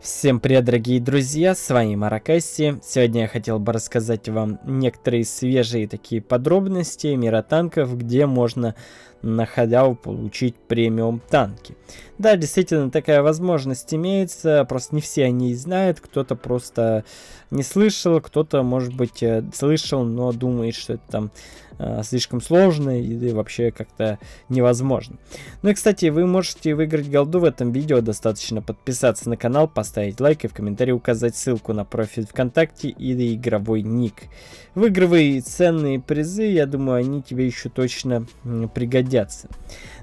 Всем привет, дорогие друзья, с вами Маракаси. Сегодня я хотел бы рассказать вам некоторые свежие такие подробности мира танков, где можно на халяву получить премиум танки. Да, действительно, такая возможность имеется, просто не все они знают, кто-то просто не слышал, кто-то, может быть, э, слышал, но думает, что это там Э, слишком сложные или вообще как-то невозможно. Ну и, кстати, вы можете выиграть голду в этом видео, достаточно подписаться на канал, поставить лайк и в комментарии указать ссылку на профиль ВКонтакте или игровой ник. Выигрывай ценные призы, я думаю, они тебе еще точно пригодятся.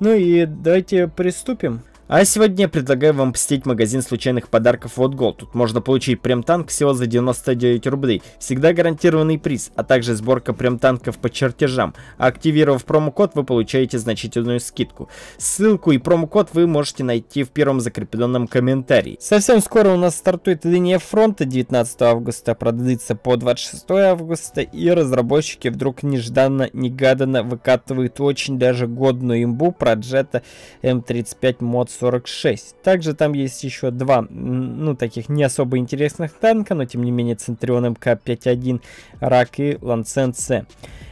Ну и давайте приступим. А сегодня я предлагаю вам посетить магазин случайных подарков от Gold. Тут можно получить прем-танк всего за 99 рублей. Всегда гарантированный приз, а также сборка прем-танков по чертежам. А активировав промокод, вы получаете значительную скидку. Ссылку и промокод вы можете найти в первом закрепленном комментарии. Совсем скоро у нас стартует линия фронта 19 августа, продлится по 26 августа, и разработчики вдруг нежданно-негаданно выкатывают очень даже годную имбу про джета М35 Mod 46 Также там есть еще два, ну, таких не особо интересных танка, но тем не менее Центрион МК-51, Рак и Лансен С.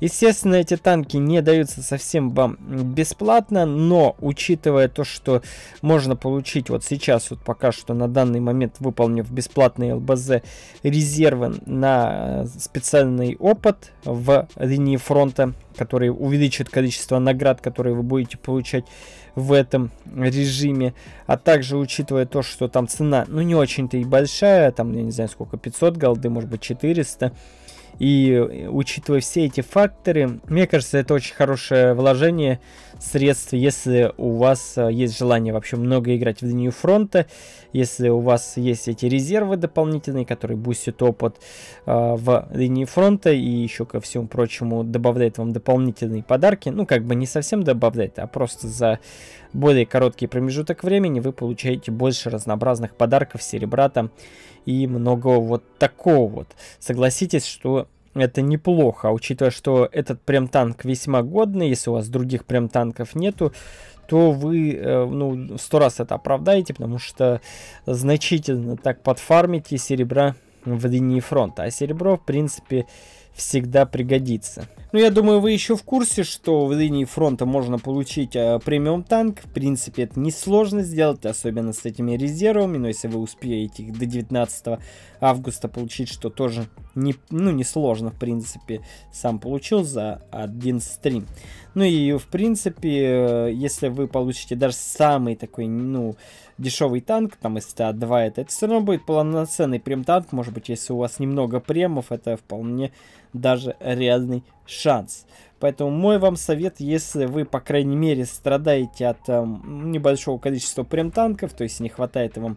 Естественно, эти танки не даются совсем вам бесплатно, но учитывая то, что можно получить вот сейчас, вот пока что на данный момент выполнив бесплатный ЛБЗ резервы на специальный опыт в линии фронта, который увеличит количество наград, которые вы будете получать в этом режиме. А также учитывая то, что там цена, ну не очень-то и большая, там, я не знаю сколько, 500 голды, может быть 400. И э, учитывая все эти факторы, мне кажется, это очень хорошее вложение средств, если у вас э, есть желание вообще много играть в линию фронта, если у вас есть эти резервы дополнительные, которые бустят опыт э, в линии фронта и еще ко всему прочему добавляет вам дополнительные подарки. Ну, как бы не совсем добавляет, а просто за более короткий промежуток времени вы получаете больше разнообразных подарков серебрата и много вот такого вот. Согласитесь, что это неплохо, а учитывая, что этот прям танк весьма годный, если у вас других прям танков нету, то вы э, ну сто раз это оправдаете, потому что значительно так подфармите серебра в линии фронта. А серебро, в принципе, всегда пригодится. Ну, я думаю, вы еще в курсе, что в линии фронта можно получить э, премиум танк. В принципе, это несложно сделать, особенно с этими резервами. Но если вы успеете их до 19 августа получить, что тоже не, ну, несложно, в принципе, сам получил за один стрим. Ну и, в принципе, э, если вы получите даже самый такой, ну, дешевый танк, там, из 2 это, это все равно будет полноценный прем-танк. Может быть, если у вас немного премов, это вполне даже реальный шанс. Поэтому мой вам совет, если вы, по крайней мере, страдаете от э, небольшого количества прем-танков, то есть не хватает вам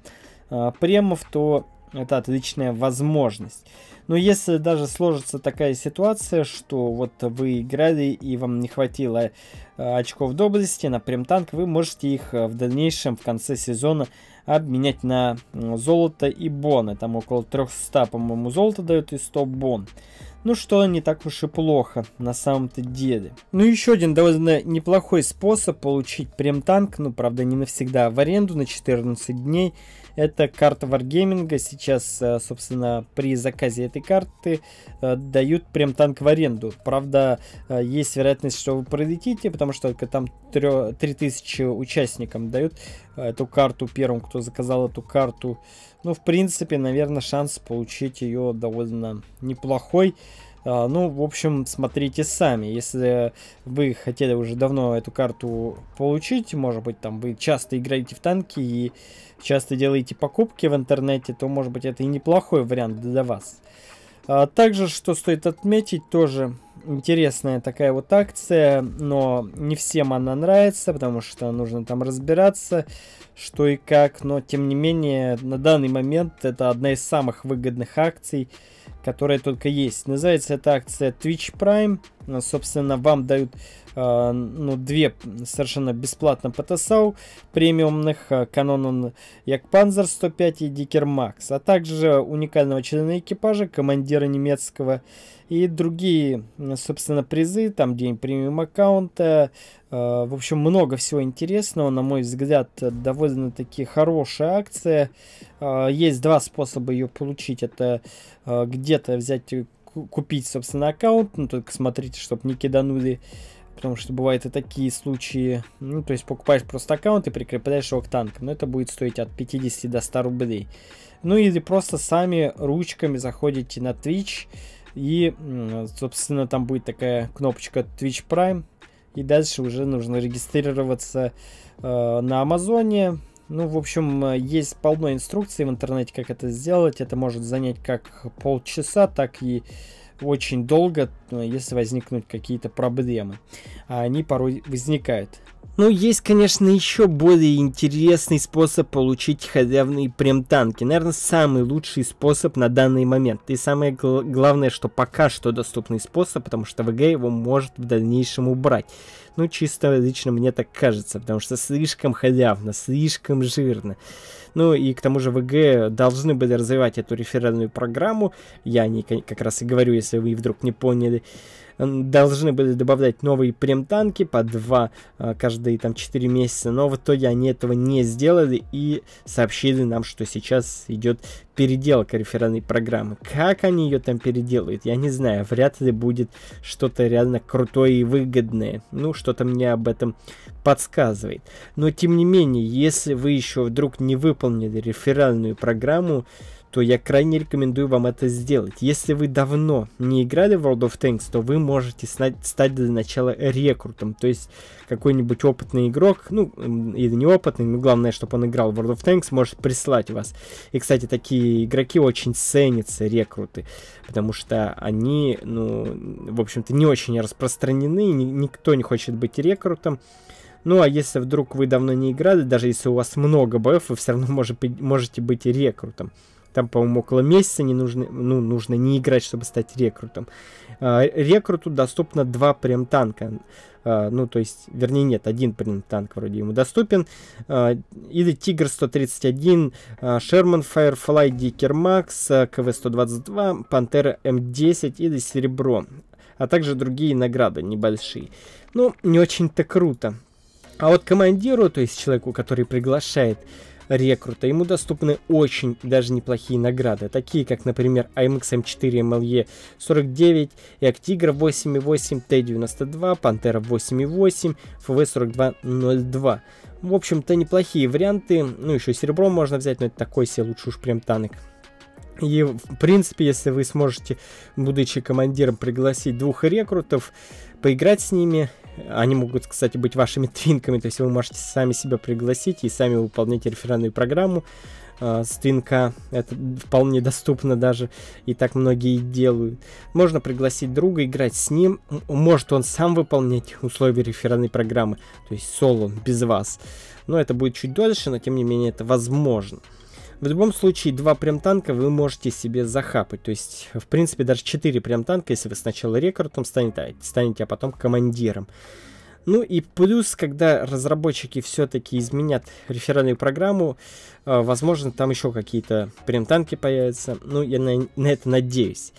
э, премов, то это отличная возможность. Но если даже сложится такая ситуация, что вот вы играли и вам не хватило э, очков доблести на прем-танк, вы можете их э, в дальнейшем, в конце сезона, обменять на золото и боны. Там около 300, по-моему, золота дают и 100 бон. Ну что не так уж и плохо на самом-то деле. Ну еще один довольно неплохой способ получить прем-танк, ну правда не навсегда, в аренду на 14 дней. Это карта Wargaming. Сейчас, э, собственно, при заказе этой карты э, дают прем танк в аренду. Правда, э, есть вероятность, что вы пролетите, потому что только там 3, 3000 участникам дают э, эту карту первым, кто заказал эту карту. Ну, в принципе, наверное, шанс получить ее довольно неплохой. А, ну, в общем, смотрите сами. Если вы хотели уже давно эту карту получить, может быть, там вы часто играете в танки и часто делаете покупки в интернете, то, может быть, это и неплохой вариант для вас. А, также, что стоит отметить, тоже интересная такая вот акция, но не всем она нравится, потому что нужно там разбираться, что и как, но тем не менее на данный момент это одна из самых выгодных акций, которая только есть. Называется эта акция Twitch Prime. Собственно, вам дают э, ну, две совершенно бесплатно потасау премиумных э, Canon Якпанзер 105 и Дикер Макс, а также уникального члена экипажа, командира немецкого и другие, собственно, призы, там день премиум аккаунта, Э, в общем, много всего интересного, на мой взгляд, довольно-таки хорошая акция. Э, есть два способа ее получить. Это э, где-то взять, купить, собственно, аккаунт, ну, только смотрите, чтобы не киданули потому что бывают и такие случаи, ну, то есть покупаешь просто аккаунт и прикрепляешь его к танкам, но это будет стоить от 50 до 100 рублей. Ну, или просто сами ручками заходите на Twitch, и, собственно, там будет такая кнопочка Twitch Prime, и дальше уже нужно регистрироваться э, на Амазоне. Ну, в общем, э, есть полно инструкций в интернете, как это сделать. Это может занять как полчаса, так и очень долго, э, если возникнут какие-то проблемы. А они порой возникают. Ну, есть, конечно, еще более интересный способ получить халявные танки. Наверное, самый лучший способ на данный момент. И самое гл главное, что пока что доступный способ, потому что ВГ его может в дальнейшем убрать. Ну, чисто лично мне так кажется, потому что слишком халявно, слишком жирно. Ну и к тому же ВГ должны были развивать эту референдную программу. Я не как раз и говорю, если вы вдруг не поняли должны были добавлять новые прем-танки по 2 а, каждые там 4 месяца, но в итоге они этого не сделали и сообщили нам, что сейчас идет переделка реферальной программы. Как они ее там переделают, я не знаю. Вряд ли будет что-то реально крутое и выгодное. Ну, что-то мне об этом подсказывает. Но, тем не менее, если вы еще вдруг не выполнили реферальную программу, то я крайне рекомендую вам это сделать. Если вы давно не играли в World of Tanks, то вы можете стать для начала рекрутом, то есть какой-нибудь опытный игрок, ну, или неопытный, но главное, чтобы он играл в World of Tanks, может прислать вас. И, кстати, такие игроки очень ценятся, рекруты, потому что они, ну, в общем-то, не очень распространены, ни никто не хочет быть рекрутом. Ну, а если вдруг вы давно не играли, даже если у вас много боев, вы все равно можете быть рекрутом. Там, по-моему, около месяца не нужно, ну, нужно не играть, чтобы стать рекрутом. А, рекруту доступно два прям танка а, Ну, то есть, вернее, нет, один прям танк вроде ему доступен. А, или Тигр 131, Шерман Firefly, Дикер Макс, КВ-122, Пантера М10 эм или Серебро. А также другие награды небольшие. Ну, не очень-то круто. А вот командиру, то есть человеку, который приглашает, рекрута, ему доступны очень даже неплохие награды, такие как, например, AMX M4 MLE 49, Эк Тигр 8.8, Т-92, Пантера 8.8, ФВ-4202. В общем-то, неплохие варианты. Ну, еще серебро можно взять, но это такой себе лучше уж прям танк. И, в принципе, если вы сможете, будучи командиром, пригласить двух рекрутов, поиграть с ними, они могут, кстати, быть вашими твинками, то есть вы можете сами себя пригласить и сами выполнять реферальную программу а, с твинка. Это вполне доступно даже, и так многие делают. Можно пригласить друга, играть с ним. Может он сам выполнять условия реферальной программы, то есть соло, без вас. Но это будет чуть дольше, но тем не менее это возможно. В любом случае, два прям танка вы можете себе захапать. То есть, в принципе, даже четыре прям танка, если вы сначала рекордом станете, а станете а потом командиром. Ну и плюс, когда разработчики все-таки изменят реферальную программу, э, возможно, там еще какие-то прям танки появятся. Ну, я на, на это надеюсь.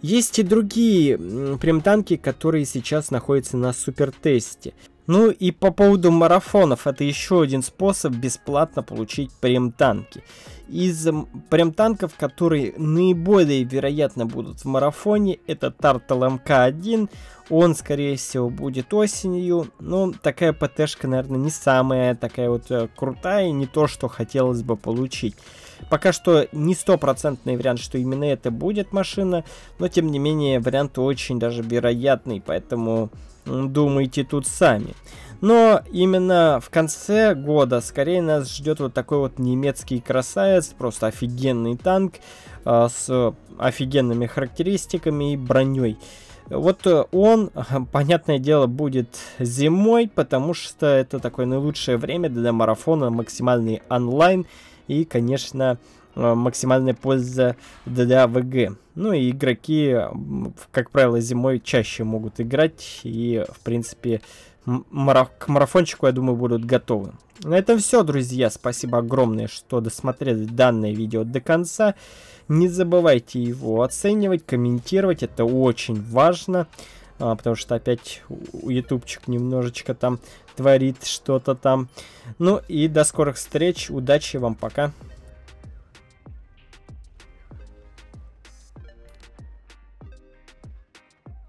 Есть и другие прям танки которые сейчас находятся на супертесте. Ну и по поводу марафонов, это еще один способ бесплатно получить прем-танки. Из прем-танков, которые наиболее вероятно будут в марафоне, это Тартал МК-1, он, скорее всего, будет осенью, но ну, такая ПТшка, наверное, не самая такая вот э, крутая, не то, что хотелось бы получить. Пока что не стопроцентный вариант, что именно это будет машина, но, тем не менее, вариант очень даже вероятный, поэтому думайте тут сами. Но именно в конце года скорее нас ждет вот такой вот немецкий красавец, просто офигенный танк э, с офигенными характеристиками и броней. Вот э, он, понятное дело, будет зимой, потому что это такое наилучшее время для марафона, максимальный онлайн и, конечно, э, максимальная польза для ВГ. Ну и игроки, как правило, зимой чаще могут играть и, в принципе, к марафончику, я думаю, будут готовы. На этом все, друзья. Спасибо огромное, что досмотрели данное видео до конца. Не забывайте его оценивать, комментировать, это очень важно а, потому что опять ютубчик немножечко там творит что-то там. Ну и до скорых встреч, удачи вам, пока.